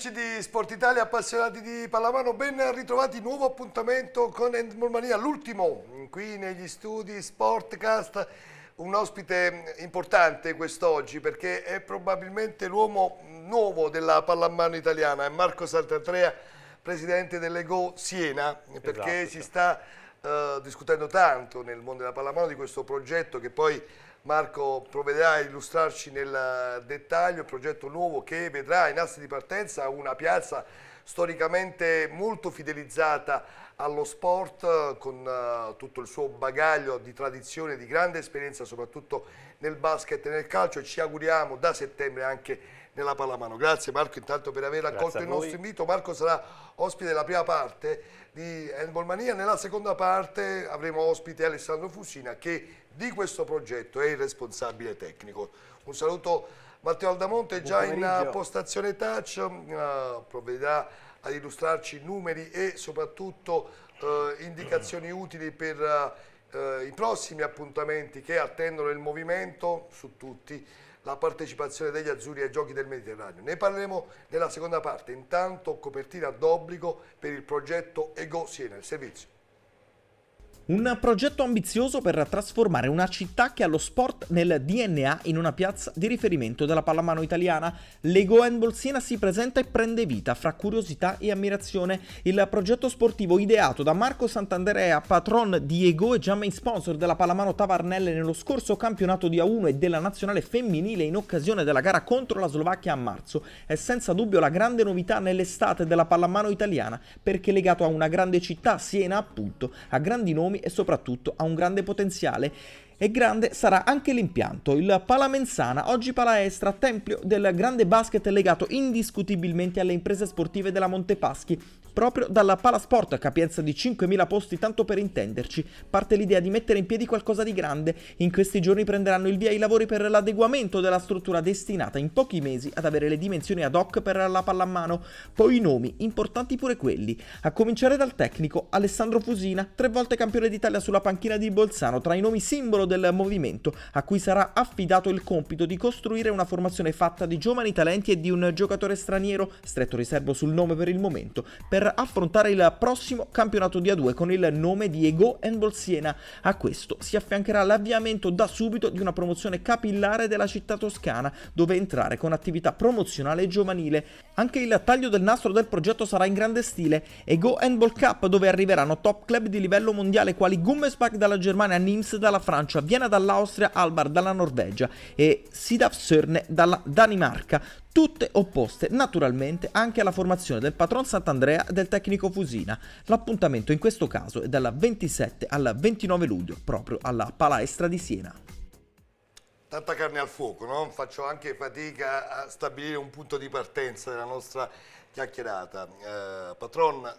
amici di Sport Italia, appassionati di pallamano, ben ritrovati, nuovo appuntamento con Endmore l'ultimo qui negli studi Sportcast, un ospite importante quest'oggi perché è probabilmente l'uomo nuovo della pallamano italiana, è Marco Sant'Andrea, presidente dell'Ego Siena, perché esatto, si sta uh, discutendo tanto nel mondo della pallamano di questo progetto che poi Marco provvederà a illustrarci nel dettaglio il progetto nuovo che vedrà in asse di partenza una piazza storicamente molto fidelizzata allo sport con eh, tutto il suo bagaglio di tradizione, di grande esperienza soprattutto nel basket e nel calcio e ci auguriamo da settembre anche nella pallamano. Grazie Marco intanto per aver accolto il nostro invito. Marco sarà ospite della prima parte di Handball Mania, nella seconda parte avremo ospite Alessandro Fusina che di questo progetto è il responsabile tecnico. Un saluto Matteo Aldamonte già in postazione touch, uh, provvederà ad illustrarci numeri e soprattutto eh, indicazioni utili per eh, i prossimi appuntamenti che attendono il movimento su tutti la partecipazione degli azzurri ai giochi del Mediterraneo. Ne parleremo nella seconda parte, intanto copertina d'obbligo per il progetto Ego Siena, il servizio. Un progetto ambizioso per trasformare una città che ha lo sport nel DNA in una piazza di riferimento della pallamano italiana. Lego Handball Siena si presenta e prende vita fra curiosità e ammirazione. Il progetto sportivo ideato da Marco Santanderea, patron di Ego e già main sponsor della pallamano Tavarnelle nello scorso campionato di A1 e della nazionale femminile in occasione della gara contro la Slovacchia a marzo, è senza dubbio la grande novità nell'estate della pallamano italiana perché legato a una grande città, Siena appunto, a grandi nomi enormi e soprattutto ha un grande potenziale e grande sarà anche l'impianto. Il Palamenzana, oggi palaestra, tempio del grande basket legato indiscutibilmente alle imprese sportive della Montepaschi, Proprio dalla Palasport, a capienza di 5.000 posti tanto per intenderci, parte l'idea di mettere in piedi qualcosa di grande. In questi giorni prenderanno il via i lavori per l'adeguamento della struttura destinata in pochi mesi ad avere le dimensioni ad hoc per la pallamano. Poi i nomi, importanti pure quelli, a cominciare dal tecnico Alessandro Fusina, tre volte campione d'Italia sulla panchina di Bolzano, tra i nomi simbolo del movimento, a cui sarà affidato il compito di costruire una formazione fatta di giovani talenti e di un giocatore straniero, stretto riservo sul nome per il momento, per affrontare il prossimo campionato di A2 con il nome di Ego Handball Siena. A questo si affiancherà l'avviamento da subito di una promozione capillare della città toscana, dove entrare con attività promozionale e giovanile. Anche il taglio del nastro del progetto sarà in grande stile. Ego Handball Cup, dove arriveranno top club di livello mondiale quali Gummesbach dalla Germania, Nims dalla Francia, Vienna dall'Austria, Albar dalla Norvegia e Sidaf Sørne dalla Danimarca tutte opposte naturalmente anche alla formazione del patron Sant'Andrea e del tecnico Fusina. L'appuntamento in questo caso è dalla 27 al 29 luglio, proprio alla Palestra di Siena. Tanta carne al fuoco, no? faccio anche fatica a stabilire un punto di partenza della nostra chiacchierata. Eh, patron,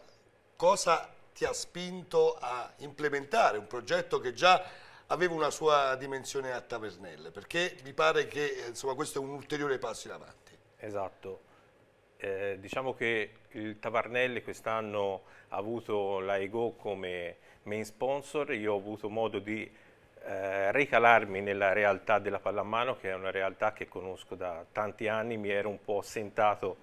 cosa ti ha spinto a implementare un progetto che già aveva una sua dimensione a Tavernelle, perché mi pare che insomma, questo è un ulteriore passo in avanti. Esatto. Eh, diciamo che il Tavarnelli quest'anno ha avuto la Ego come main sponsor, io ho avuto modo di eh, ricalarmi nella realtà della pallamano, che è una realtà che conosco da tanti anni, mi ero un po' assentato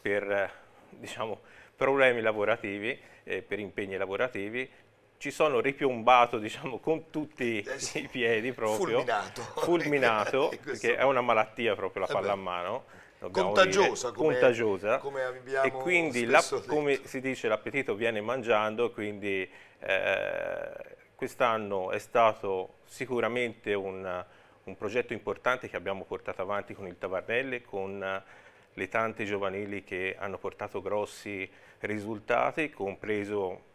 per eh, diciamo, problemi lavorativi, eh, per impegni lavorativi, ci sono ripiombato diciamo, con tutti eh, i piedi proprio, fulminato, fulminato che è una malattia proprio la eh pallamano contagiosa, come, contagiosa come e quindi la, come si dice l'appetito viene mangiando quindi eh, quest'anno è stato sicuramente un, un, progetto importante che abbiamo portato avanti con il Tavarnelle con le tante giovanili che hanno portato grossi risultati compreso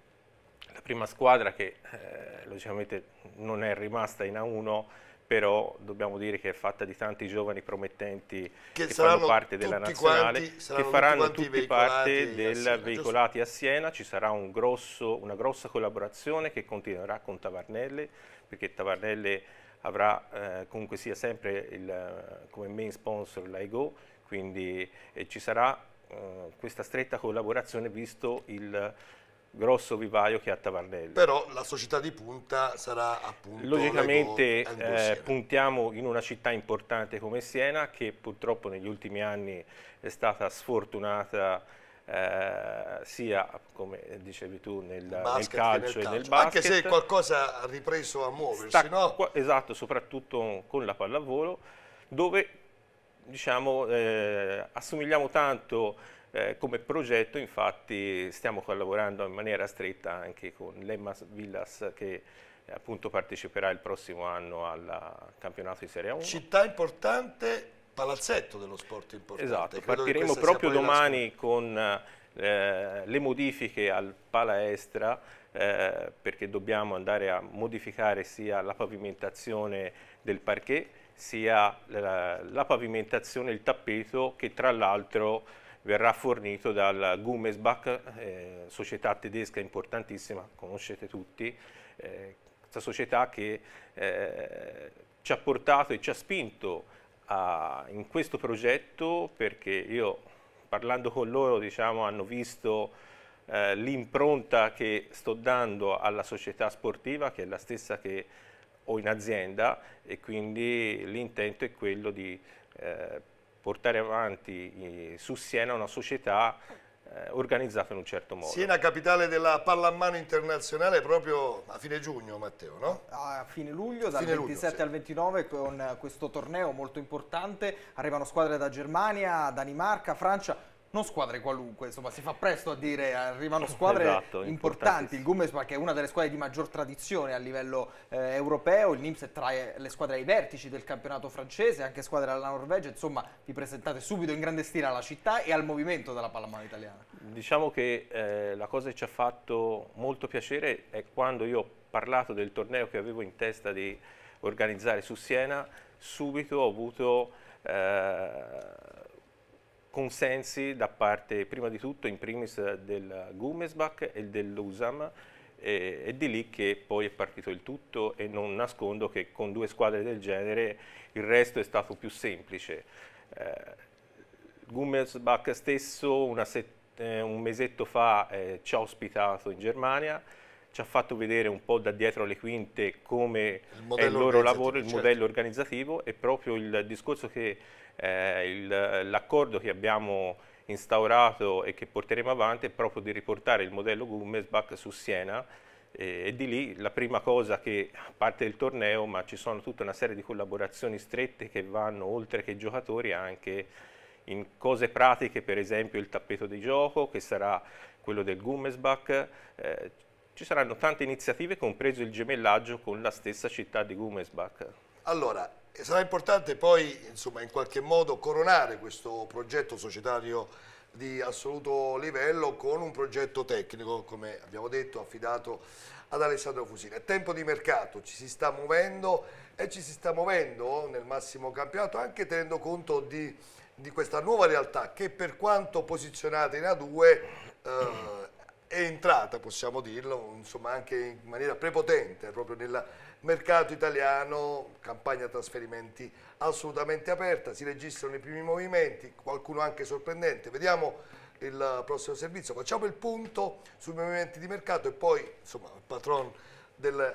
la prima squadra che eh, logicamente non è rimasta in A1 però dobbiamo dire che è fatta di tanti giovani promettenti che, che fanno parte della nazionale, quanti, che faranno tutti, tutti parte del a Veicolati a Siena, ci sarà un grosso, una grossa collaborazione che continuerà con Tavarnelle, perché Tavarnelle avrà eh, comunque sia sempre il, eh, come main sponsor l'AIGO quindi eh, ci sarà eh, questa stretta collaborazione visto il grosso vivaio che ha Tavarnelli. Però la società di punta sarà appunto... Logicamente eh, puntiamo in una città importante come Siena che purtroppo negli ultimi anni è stata sfortunata eh, sia come dicevi tu nel, nel, calcio, nel e nel basket anche se qualcosa ha ripreso a muoversi sta, no? qua, esatto, soprattutto con la pallavolo dove diciamo, eh, assomigliamo tanto eh, come progetto infatti stiamo collaborando in maniera stretta anche con l'Emmas Villas che eh, appunto parteciperà il prossimo anno al campionato di Serie 1. Città importante, palazzetto dello sport importante. Esatto, Credo partiremo proprio domani con eh, le modifiche al palaestra eh, perché dobbiamo andare a modificare sia la pavimentazione del parquet sia la, la pavimentazione, il tappeto che tra l'altro verrà fornito dal Gummesbach, eh, società tedesca importantissima, conoscete tutti, eh, questa società che eh, ci ha portato e ci ha spinto a, in questo progetto perché io parlando con loro diciamo, hanno visto eh, l'impronta che sto dando alla società sportiva che è la stessa che ho in azienda e quindi l'intento è quello di eh, portare avanti eh, su Siena una società eh, organizzata in un certo modo. Siena capitale della pallamano internazionale proprio a fine giugno Matteo, no? A fine luglio, dal fine 27 luglio, sì. al 29 con questo torneo molto importante, arrivano squadre da Germania, Danimarca, Francia, non squadre qualunque, insomma si fa presto a dire, arrivano esatto, squadre esatto, importanti, il Gummes che è una delle squadre di maggior tradizione a livello eh, europeo, il Nims è tra eh, le squadre ai vertici del campionato francese, anche squadre alla Norvegia, insomma vi presentate subito in grande stile alla città e al movimento della pallamano italiana. Diciamo che eh, la cosa che ci ha fatto molto piacere è quando io ho parlato del torneo che avevo in testa di organizzare su Siena, subito ho avuto... Eh, consensi da parte prima di tutto in primis del Gumesbach e dell'Usam è di lì che poi è partito il tutto e non nascondo che con due squadre del genere il resto è stato più semplice. Eh, Gummersbach stesso una eh, un mesetto fa eh, ci ha ospitato in Germania ci ha fatto vedere un po' da dietro le quinte come il è il loro lavoro, il certo. modello organizzativo e proprio il discorso che eh, l'accordo che abbiamo instaurato e che porteremo avanti è proprio di riportare il modello Gummesbach su Siena eh, e di lì la prima cosa che a parte il torneo ma ci sono tutta una serie di collaborazioni strette che vanno oltre che giocatori anche in cose pratiche per esempio il tappeto di gioco che sarà quello del Gummesbach eh, ci saranno tante iniziative, compreso il gemellaggio con la stessa città di Gumesbach. Allora, eh, sarà importante poi, insomma, in qualche modo coronare questo progetto societario di assoluto livello con un progetto tecnico, come abbiamo detto, affidato ad Alessandro Fusina. È tempo di mercato, ci si sta muovendo e ci si sta muovendo nel massimo campionato anche tenendo conto di, di questa nuova realtà che per quanto posizionata in A2 eh, è entrata, possiamo dirlo, insomma anche in maniera prepotente proprio nel mercato italiano, campagna trasferimenti assolutamente aperta, si registrano i primi movimenti, qualcuno anche sorprendente. Vediamo il prossimo servizio, facciamo il punto sui movimenti di mercato e poi insomma il patron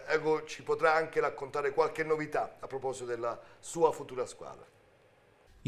Ego ci potrà anche raccontare qualche novità a proposito della sua futura squadra.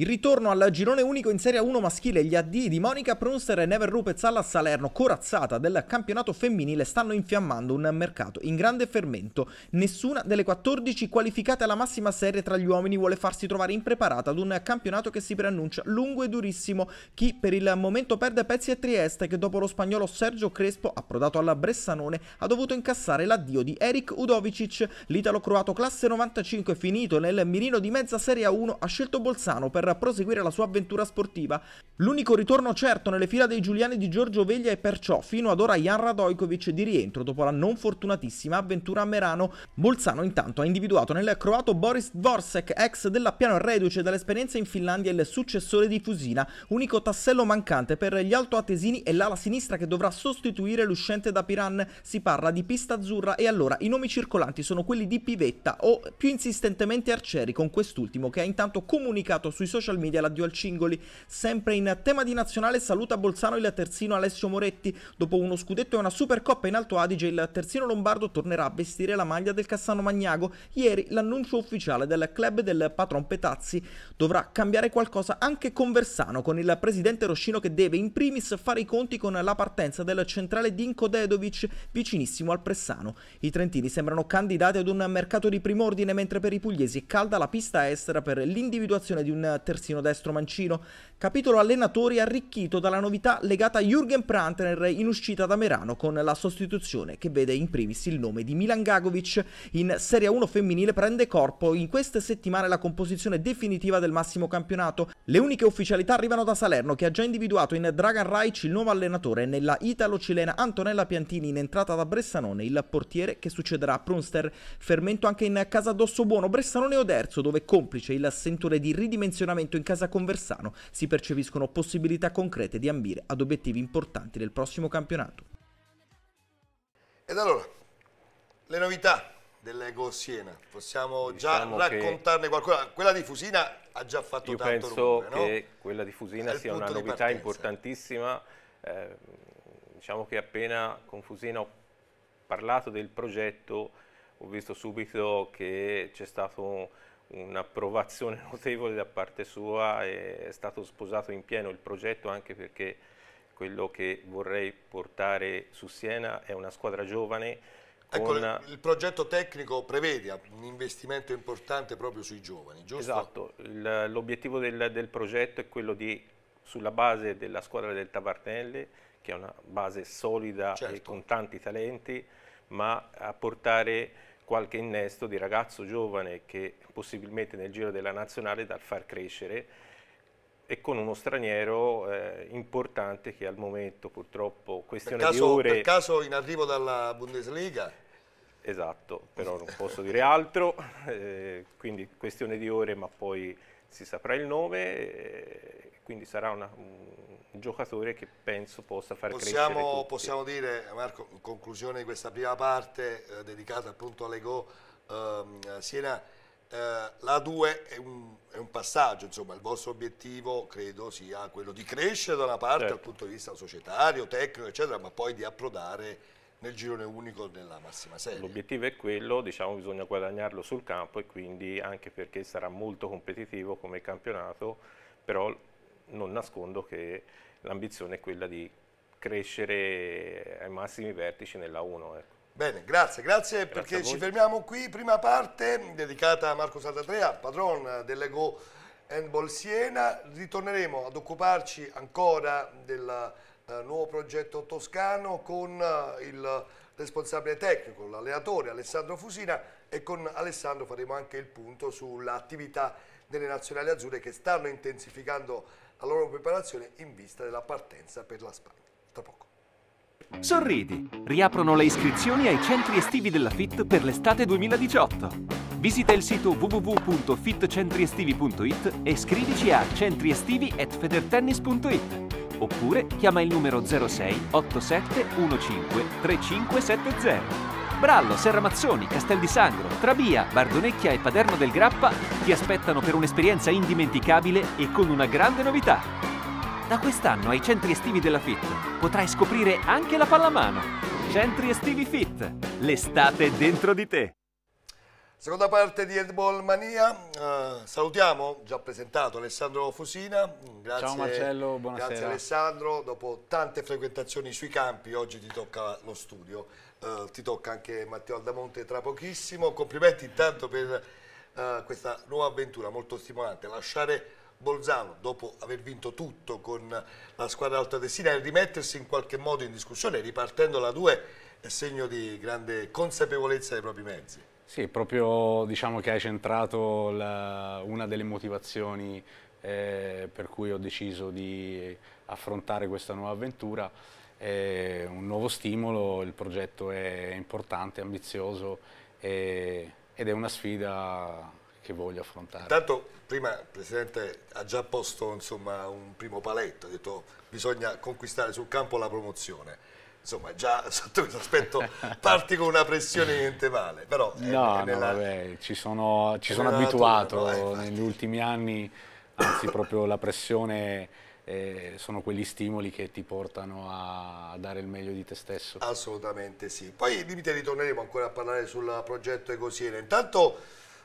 Il ritorno al girone unico in Serie 1 maschile, gli addii di Monica Prunster e Never Rupezzalla alla Salerno, corazzata del campionato femminile, stanno infiammando un mercato in grande fermento. Nessuna delle 14 qualificate alla massima serie tra gli uomini vuole farsi trovare impreparata ad un campionato che si preannuncia lungo e durissimo. Chi per il momento perde pezzi a Trieste che dopo lo spagnolo Sergio Crespo, approdato alla Bressanone, ha dovuto incassare l'addio di Eric Udovicic. L'italo croato classe 95 finito nel mirino di mezza Serie 1 ha scelto Bolzano per proseguire la sua avventura sportiva. L'unico ritorno certo nelle fila dei Giuliani di Giorgio Veglia è perciò fino ad ora Jan Radojkovic di rientro dopo la non fortunatissima avventura a Merano. Bolzano intanto ha individuato nel croato Boris Dvorsek, ex della piano reduce dall'esperienza in Finlandia, il successore di Fusina, unico tassello mancante per gli altoatesini e l'ala sinistra che dovrà sostituire l'uscente da Piran. Si parla di pista azzurra e allora i nomi circolanti sono quelli di Pivetta o più insistentemente Arcieri con quest'ultimo che ha intanto comunicato sui social social media la Dual Cingoli. Sempre in tema di nazionale saluta Bolzano il terzino Alessio Moretti. Dopo uno scudetto e una Supercoppa in Alto Adige il terzino lombardo tornerà a vestire la maglia del Cassano Magnago. Ieri l'annuncio ufficiale del club del patron Petazzi. Dovrà cambiare qualcosa anche con Versano, con il presidente Roscino che deve in primis fare i conti con la partenza del centrale Dinko Dedovic vicinissimo al Pressano. I trentini sembrano candidati ad un mercato di primordine mentre per i pugliesi è calda la pista estera per l'individuazione di un terzino destro mancino. Capitolo allenatori arricchito dalla novità legata a Jürgen Prantner in uscita da Merano con la sostituzione che vede in primis il nome di Milan Gagovic. In Serie 1 femminile prende corpo in queste settimane la composizione definitiva del massimo campionato. Le uniche ufficialità arrivano da Salerno che ha già individuato in Dragan Raic il nuovo allenatore nella italo-cilena Antonella Piantini in entrata da Bressanone il portiere che succederà a Prunster. Fermento anche in casa Dossobuono, Bressanone o Derzo dove complice il sentore di ridimensionare posizionamento in casa conversano si percepiscono possibilità concrete di ambire ad obiettivi importanti del prossimo campionato. Ed allora, le novità dell'Ego Siena, possiamo diciamo già raccontarne qualcosa? Quella di Fusina ha già fatto Io tanto rumore, Io penso che no? quella di Fusina sia una novità importantissima, eh, diciamo che appena con Fusina ho parlato del progetto ho visto subito che c'è stato Un, un'approvazione notevole da parte sua, è stato sposato in pieno il progetto anche perché quello che vorrei portare su Siena è una squadra giovane. Ecco, il, il progetto tecnico prevede un investimento importante proprio sui giovani, giusto? Esatto, l'obiettivo del, del progetto è quello di, sulla base della squadra del Tavartelle, che è una base solida certo. e con tanti talenti, ma a portare qualche innesto di ragazzo giovane che possibilmente nel giro della nazionale da far crescere e con uno straniero eh, importante che al momento purtroppo questione caso, di ore... Per caso in arrivo dalla Bundesliga? Esatto, però non posso dire altro, eh, quindi questione di ore ma poi si saprà il nome, eh, quindi sarà una, giocatore che penso possa far possiamo, crescere tutti. Possiamo dire, Marco, in conclusione di questa prima parte eh, dedicata appunto all'Ego ehm, Siena, eh, la 2 è un, è un, passaggio, insomma il vostro obiettivo credo sia quello di crescere da una parte certo. dal punto di vista societario, tecnico eccetera, ma poi di approdare nel girone unico della massima serie. L'obiettivo è quello, diciamo bisogna guadagnarlo sul campo e quindi anche perché sarà molto competitivo come campionato, però non nascondo che l'ambizione è quella di crescere ai massimi vertici nella 1. Ecco. Bene, grazie, grazie, grazie perché ci fermiamo qui. Prima parte dedicata a Marco Saltatrea, padron dell'Ego Handball Siena. Ritorneremo ad occuparci ancora del uh, nuovo progetto toscano con uh, il responsabile tecnico, l'allenatore Alessandro Fusina e con Alessandro faremo anche il punto sull'attività delle nazionali azzurre che stanno intensificando la loro preparazione in vista della partenza per la Spagna. Tra poco. Sorridi! Riaprono le iscrizioni ai centri estivi della FIT per l'estate 2018. Visita il sito www.fitcentriestivi.it e scrivici a centriestivi.federtennis.it oppure chiama il numero 06 87 15 3570. Brallo, Serramazzoni, Castel di Sangro, Trabia, Bardonecchia e Paderno del Grappa ti aspettano per un'esperienza indimenticabile e con una grande novità. Da quest'anno ai centri estivi della FIT potrai scoprire anche la pallamano. Centri estivi FIT, l'estate dentro di te. Seconda parte di Headball Mania, uh, salutiamo, già presentato Alessandro Fusina, grazie, Ciao Marcello, buonasera. Grazie Alessandro, dopo tante frequentazioni sui campi oggi ti tocca lo studio. Uh, ti tocca anche Matteo Aldamonte tra pochissimo. Complimenti intanto per uh, questa nuova avventura molto stimolante. Lasciare Bolzano dopo aver vinto tutto con la squadra Alta altoatesina e rimettersi in qualche modo in discussione ripartendo la 2 è segno di grande consapevolezza dei propri mezzi. Sì, proprio diciamo che hai centrato la, una delle motivazioni eh, per cui ho deciso di affrontare questa nuova avventura è un nuovo stimolo, il progetto è importante, ambizioso e, ed è una sfida che voglio affrontare. Intanto prima il Presidente ha già posto insomma, un primo paletto, ha detto bisogna conquistare sul campo la promozione. Insomma, già sotto questo aspetto parti con una pressione niente male, però... No, nella, no vabbè, ci sono, ci sono abituato natura, no? Eh, negli ultimi anni, anzi proprio la pressione eh, sono quegli stimoli che ti portano a dare il meglio di te stesso. Assolutamente sì. Poi limite ritorneremo ancora a parlare sul progetto Ecosiena. Intanto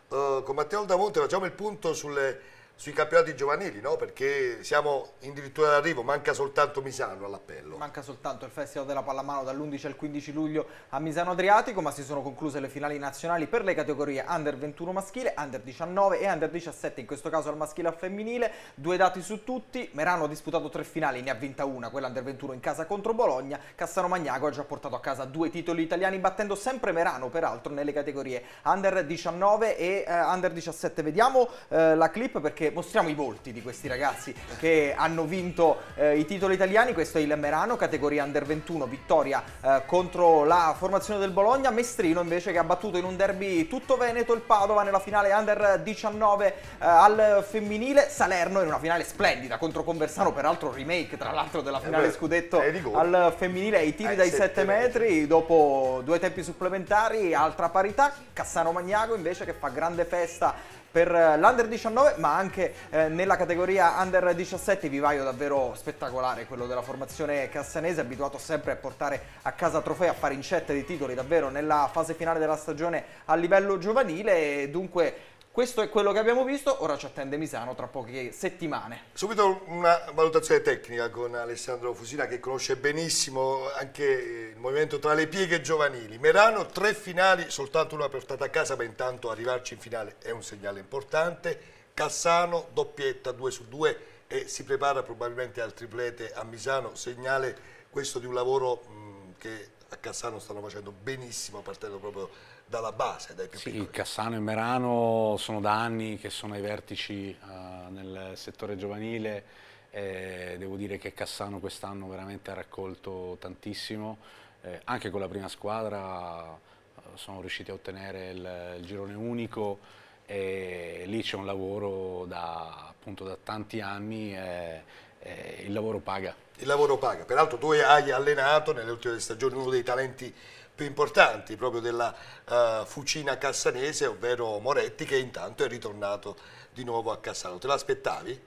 eh, con Matteo Aldamonte facciamo il punto sulle sui campionati giovanili, no? perché siamo addirittura d'arrivo, manca soltanto Misano all'appello. Manca soltanto il Festival della Pallamano dall'11 al 15 luglio a Misano Adriatico, ma si sono concluse le finali nazionali per le categorie Under 21 maschile, Under 19 e Under 17, in questo caso al maschile e al femminile, due dati su tutti, Merano ha disputato tre finali, ne ha vinta una, quella Under 21 in casa contro Bologna, Cassano Magnago ha già portato a casa due titoli italiani battendo sempre Merano peraltro nelle categorie Under 19 e eh, Under 17. Vediamo eh, la clip perché perché mostriamo i volti di questi ragazzi che hanno vinto eh, i titoli italiani. Questo è il Merano, categoria under 21, vittoria eh, contro la formazione del Bologna. Mestrino invece che ha battuto in un derby tutto Veneto il Padova nella finale under 19 eh, al femminile. Salerno in una finale splendida contro Conversano, peraltro remake tra l'altro della eh finale scudetto al femminile. I tiri eh, dai 7 metri. metri dopo due tempi supplementari, altra parità. Cassano Magnago invece che fa grande festa per eh, l'Under 19 ma anche eh, nella categoria Under 17 vivaio davvero spettacolare quello della formazione cassanese abituato sempre a portare a casa trofei a fare incette di titoli davvero nella fase finale della stagione a livello giovanile dunque questo è quello che abbiamo visto, ora ci attende Misano tra poche settimane. Subito una valutazione tecnica con Alessandro Fusina che conosce benissimo anche il movimento tra le pieghe giovanili. Merano tre finali, soltanto una portata a casa, ma intanto arrivarci in finale è un segnale importante. Cassano doppietta 2 su 2 e si prepara probabilmente al triplete a Misano, segnale questo di un lavoro mh, che a Cassano stanno facendo benissimo partendo proprio dalla base, dai più sì, piccoli. Cassano e Merano sono da anni che sono ai vertici uh, nel settore giovanile, eh, devo dire che Cassano quest'anno veramente ha raccolto tantissimo, eh, anche con la prima squadra eh, sono riusciti a ottenere il, il girone unico e lì c'è un lavoro da, appunto, da tanti anni. Eh, eh, il lavoro paga. Il lavoro paga, peraltro tu hai allenato nelle ultime stagioni uno dei talenti più importanti proprio della uh, Fucina Cassanese, ovvero Moretti, che intanto è ritornato di nuovo a Cassano. Te l'aspettavi?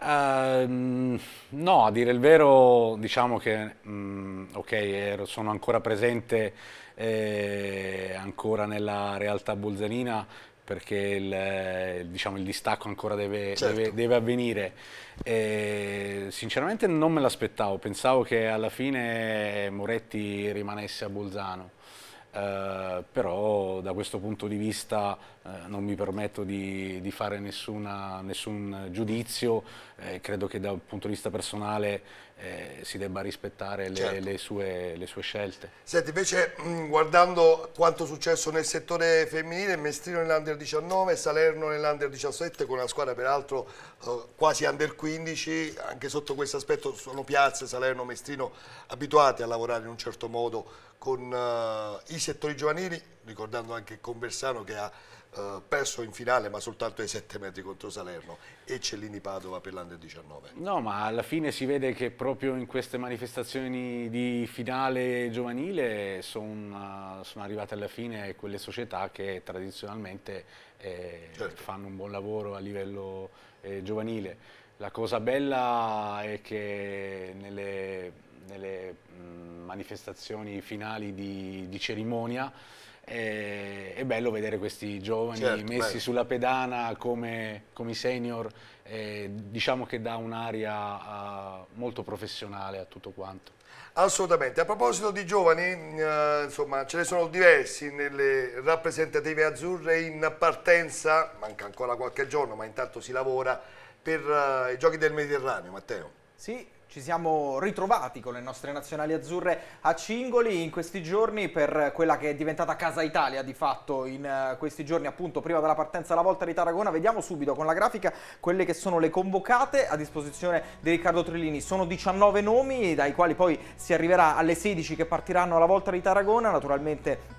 Uh, no, a dire il vero, diciamo che um, okay, ero, sono ancora presente eh, ancora nella realtà bolzanina perché il, eh, diciamo, il distacco ancora deve, certo. deve, deve avvenire. E sinceramente non me l'aspettavo, pensavo che alla fine Moretti rimanesse a Bolzano eh, però da questo punto di vista eh, non mi permetto di, di fare nessuna, nessun giudizio, eh, credo che dal punto di vista personale eh, si debba rispettare le, certo. le, sue, le sue, scelte. Senti, invece mh, mm, guardando quanto è successo nel settore femminile, Mestrino nell'Under 19, Salerno nell'Under 17 con una squadra peraltro eh, quasi Under 15, anche sotto questo aspetto sono piazze, Salerno, Mestrino abituati a lavorare in un certo modo con uh, i settori giovanili, ricordando anche Conversano che ha uh, perso in finale ma soltanto ai 7 metri contro Salerno e Cellini Padova per l'Under 19. No, ma alla fine si vede che proprio in queste manifestazioni di finale giovanile eh, sono uh, son arrivate alla fine quelle società che tradizionalmente eh, certo. fanno un buon lavoro a livello eh, giovanile. La cosa bella è che nelle nelle mh, manifestazioni finali di, di cerimonia eh, è bello vedere questi giovani certo, messi bello. sulla pedana come, come senior, eh, diciamo che dà un'aria eh, molto professionale a tutto quanto. Assolutamente, a proposito di giovani, eh, insomma ce ne sono diversi nelle rappresentative azzurre in partenza, manca ancora qualche giorno ma intanto si lavora, per eh, i giochi del Mediterraneo, Matteo. Sì, ci siamo ritrovati con le nostre nazionali azzurre a Cingoli in questi giorni per quella che è diventata Casa Italia di fatto in eh, questi giorni appunto prima della partenza alla volta di Tarragona. Vediamo subito con la grafica quelle che sono le convocate a disposizione di Riccardo Trillini. Sono 19 nomi dai quali poi si arriverà alle 16 che partiranno alla volta di Tarragona. Naturalmente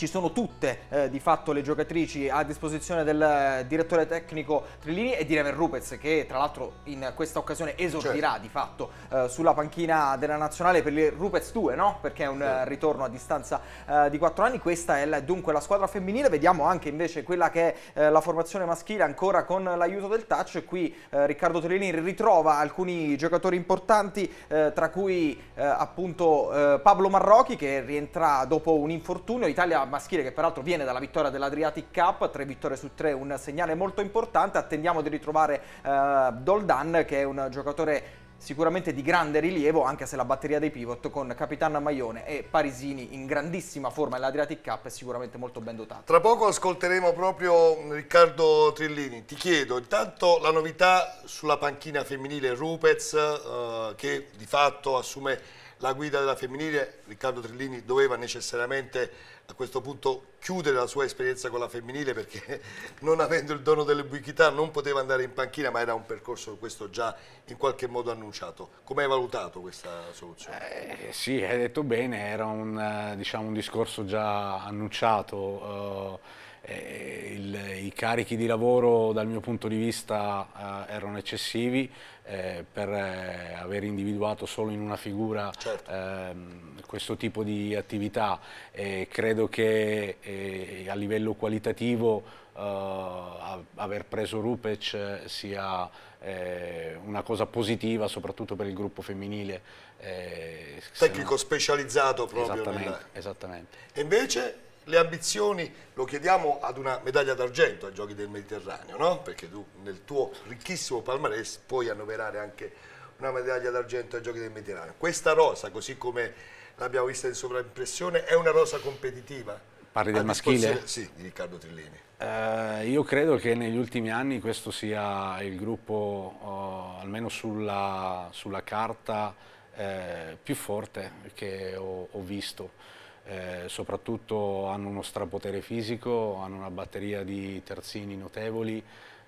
ci sono tutte eh, di fatto le giocatrici a disposizione del eh, direttore tecnico Trillini e di Reven Rupez che tra l'altro in questa occasione esordirà certo. di fatto eh, sulla panchina della nazionale per il Rupez 2 no? perché è un sì. Eh, ritorno a distanza eh, di 4 anni questa è dunque la squadra femminile vediamo anche invece quella che è eh, la formazione maschile ancora con l'aiuto del touch qui Riccardo Trillini ritrova alcuni giocatori importanti tra cui appunto Pablo Marrocchi che rientra dopo un infortunio l'Italia maschile che peraltro viene dalla vittoria dell'Adriatic Cup, tre vittorie su tre, un segnale molto importante, attendiamo di ritrovare eh, Doldan che è un giocatore sicuramente di grande rilievo, anche se la batteria dei pivot con Capitan Maione e Parisini in grandissima forma nell'Adriatic Cup è sicuramente molto ben dotato. Tra poco ascolteremo proprio mm, Riccardo Trillini. Ti chiedo intanto la novità sulla panchina femminile Rupez eh, che di fatto assume la guida della femminile, Riccardo Trillini doveva necessariamente a questo punto chiudere la sua esperienza con la femminile perché non avendo il dono dell'ubiquità non poteva andare in panchina ma era un percorso questo già in qualche modo annunciato. Come hai valutato questa soluzione? Eh, sì, hai detto bene, era un, eh, diciamo, un discorso già annunciato. Uh, eh, il, i carichi di lavoro dal mio punto di vista eh, erano eccessivi eh, per eh, aver individuato solo in una figura certo. Ehm, questo tipo di attività e credo che eh, a livello qualitativo eh, aver preso Rupec sia una cosa positiva soprattutto per il gruppo femminile tecnico non... specializzato proprio esattamente, nella... esattamente. e invece le ambizioni, lo chiediamo ad una medaglia d'argento ai Giochi del Mediterraneo, no? perché tu nel tuo ricchissimo palmarès puoi annoverare anche una medaglia d'argento ai Giochi del Mediterraneo. Questa rosa, così come l'abbiamo vista in sovraimpressione, è una rosa competitiva? Parli del maschile? Sì, di Riccardo Trillini. Eh, io credo che negli ultimi anni questo sia il gruppo, eh, almeno sulla, sulla carta, eh, più forte che ho, ho visto eh, soprattutto hanno uno strapotere fisico, hanno una batteria di terzini notevoli,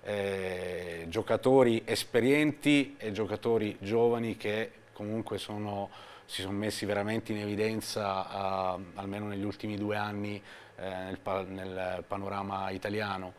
eh, giocatori esperienti e giocatori giovani che comunque sono, si sono messi veramente in evidenza eh, almeno negli ultimi due anni eh, nel, nel panorama italiano.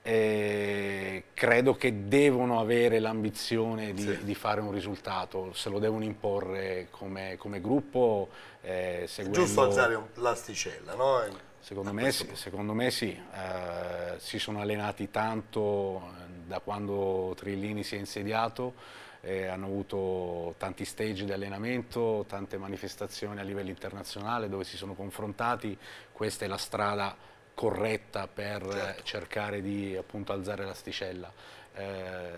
Eh, credo che devono avere l'ambizione di, sì. di, fare un risultato, se lo devono imporre come, come gruppo eh, seguendo... giusto alzare l'asticella no? Secondo, me, secondo me, sì, eh, si sono allenati tanto eh, da quando Trillini si è insediato, eh, hanno avuto tanti stage di allenamento, tante manifestazioni a livello internazionale dove si sono confrontati, questa è la strada corretta per certo. cercare di appunto, alzare l'asticella. Eh,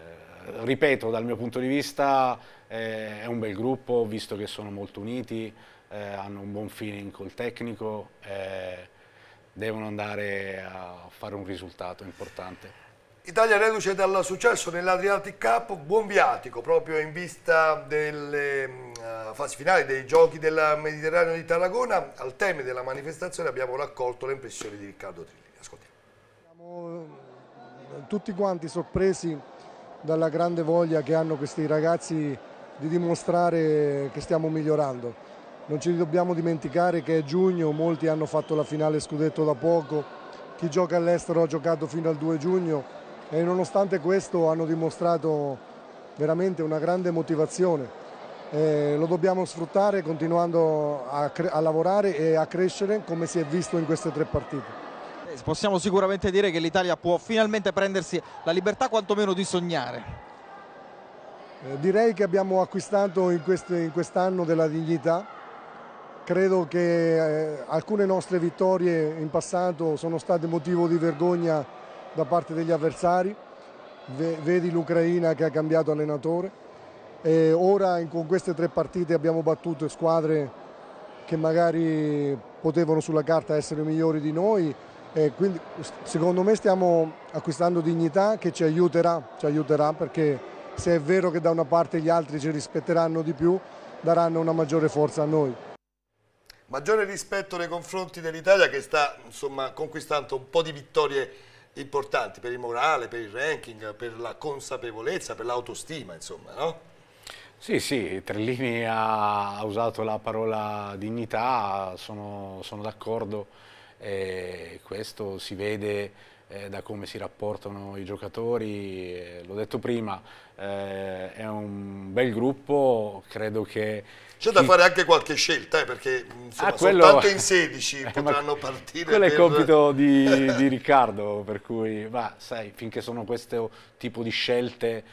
ripeto, dal mio punto di vista eh, è un bel gruppo, visto che sono molto uniti, eh, hanno un buon feeling col tecnico, eh, devono andare a fare un risultato importante. Italia reduce dal successo nell'Adriatic Cup, buon viatico proprio in vista delle uh, fasi finali dei giochi del Mediterraneo di Tarragona. Al tema della manifestazione abbiamo raccolto le impressioni di Riccardo Trilli. Ascoltiamo. Siamo eh, tutti quanti sorpresi dalla grande voglia che hanno questi ragazzi di dimostrare che stiamo migliorando non ci dobbiamo dimenticare che è giugno, molti hanno fatto la finale scudetto da poco, chi gioca all'estero ha giocato fino al 2 giugno e nonostante questo hanno dimostrato veramente una grande motivazione. Eh, lo dobbiamo sfruttare continuando a, a lavorare e a crescere come si è visto in queste tre partite possiamo sicuramente dire che l'Italia può finalmente prendersi la libertà quantomeno di sognare. Eh, direi che abbiamo acquistato in quest'anno quest della dignità Credo che eh, alcune nostre vittorie in passato sono state motivo di vergogna da parte degli avversari. V vedi l'Ucraina che ha cambiato allenatore. E ora in, con queste tre partite abbiamo battuto squadre che magari potevano sulla carta essere migliori di noi. E quindi secondo me stiamo acquistando dignità che ci aiuterà, ci aiuterà perché se è vero che da una parte gli altri ci rispetteranno di più, daranno una maggiore forza a noi maggiore rispetto nei confronti dell'Italia che sta insomma, conquistando un po' di vittorie importanti per il morale, per il ranking, per la consapevolezza, per l'autostima, insomma, no? Sì, sì, Trellini ha, usato la parola dignità, sono, sono d'accordo, eh, questo si vede eh, da come si rapportano i giocatori, eh, l'ho detto prima, eh, è un bel gruppo, credo che... C'è da fare anche qualche scelta, eh, perché ah, insomma, ah, quello... soltanto in 16 eh, potranno partire. Quello per... è compito di, di Riccardo, per cui, ma sai, finché sono questo tipo di scelte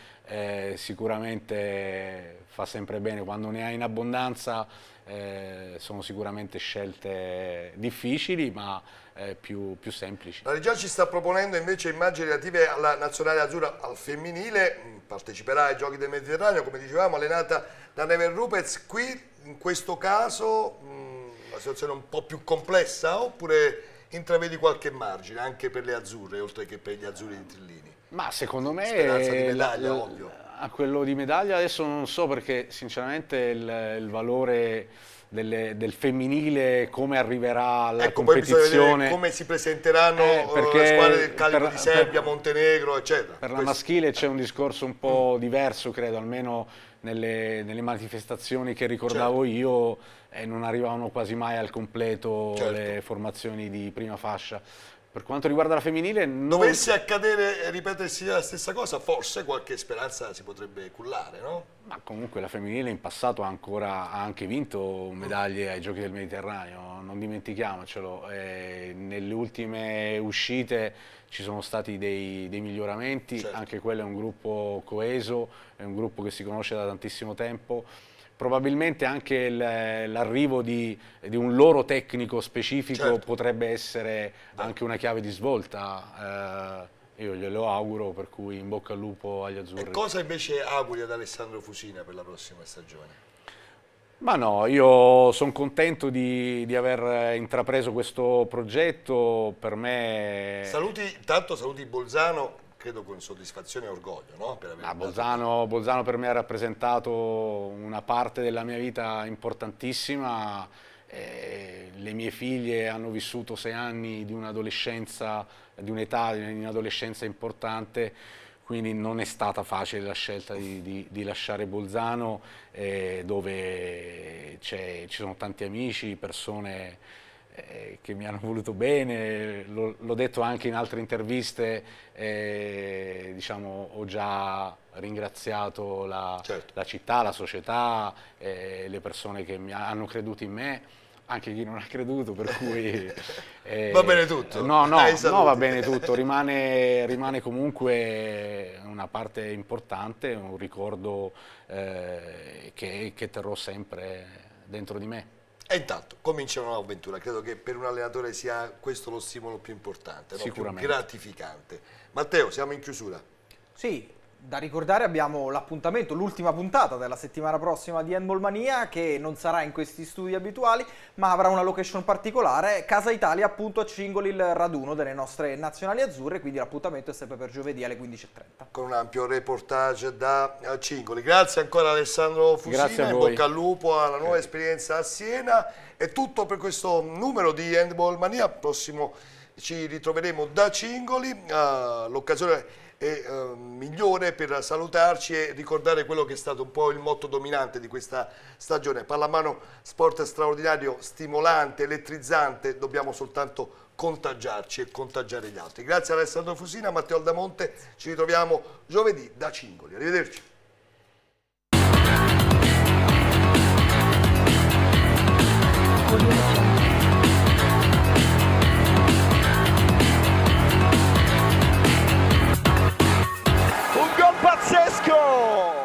sicuramente fa sempre bene, quando ne hai in abbondanza eh, sono sicuramente scelte difficili ma eh, più, più, semplici. La Reggia ci sta proponendo invece immagini relative alla nazionale azzurra al femminile, parteciperà ai giochi del Mediterraneo come dicevamo allenata da Neven Rupez, qui in questo caso mh, mm, la situazione è un po' più complessa oppure intravedi qualche margine anche per le azzurre oltre che per gli azzurri di Trillini? Ma secondo me... Speranza di medaglia, la, ovvio a quello di medaglia adesso non so perché sinceramente il, il valore delle, del femminile come arriverà alla ecco, competizione come si presenteranno eh, eh le squadre del calibro per, di Serbia, per, Montenegro eccetera per Questo. la maschile c'è un discorso un po' mm. diverso credo almeno nelle, nelle, manifestazioni che ricordavo certo. io eh, non arrivavano quasi mai al completo certo. le formazioni di prima fascia per quanto riguarda la femminile, non... Dovesse accadere, e ripetersi la stessa cosa, forse qualche speranza si potrebbe cullare, no? Ma comunque la femminile in passato ha, ancora, ha anche vinto medaglie ai Giochi del Mediterraneo, non dimentichiamocelo. Eh, nelle ultime uscite ci sono stati dei, dei miglioramenti, certo. anche quello è un gruppo coeso, è un gruppo che si conosce da tantissimo tempo probabilmente anche l'arrivo di, di, un loro tecnico specifico certo. potrebbe essere anche una chiave di svolta. Eh, io glielo auguro, per cui in bocca al lupo agli azzurri. E cosa invece auguri ad Alessandro Fusina per la prossima stagione? Ma no, io sono contento di, di, aver intrapreso questo progetto, per me... Saluti, tanto saluti Bolzano credo con soddisfazione e orgoglio. No? Per ah, Bolzano, Bolzano per me ha rappresentato una parte della mia vita importantissima. Eh, le mie figlie hanno vissuto sei anni di un'adolescenza, di un'età, di un'adolescenza importante, quindi non è stata facile la scelta di, di, di lasciare Bolzano, eh, dove ci sono tanti amici, persone eh, che mi hanno voluto bene, l'ho detto anche in altre interviste, eh, diciamo, ho già ringraziato la, certo. la città, la società, eh, le persone che mi hanno creduto in me anche chi non ha creduto, per cui... Eh, va bene tutto? No, no, no va bene tutto, rimane, rimane, comunque una parte importante, un ricordo eh, che, che terrò sempre dentro di me. E intanto comincia una nuova avventura, credo che per un allenatore sia questo lo stimolo più importante, no? più gratificante. Matteo, siamo in chiusura. Sì, da ricordare abbiamo l'appuntamento, l'ultima puntata della settimana prossima di Handball Mania che non sarà in questi studi abituali ma avrà una location particolare, Casa Italia appunto a Cingoli il raduno delle nostre nazionali azzurre quindi l'appuntamento è sempre per giovedì alle 15.30. Con un ampio reportage da Cingoli. Grazie ancora Alessandro Fusina, in bocca al lupo alla nuova esperienza a Siena. È tutto per questo numero di Handball Mania, prossimo ci ritroveremo da Cingoli, uh, l'occasione e, eh, migliore per salutarci e ricordare quello che è stato un po' il motto dominante di questa stagione. Pallamano sport straordinario, stimolante, elettrizzante, dobbiamo soltanto contagiarci e contagiare gli altri. Grazie Alessandro Fusina, Matteo Aldamonte, ci ritroviamo giovedì da Cingoli. Arrivederci. Thank you. goal!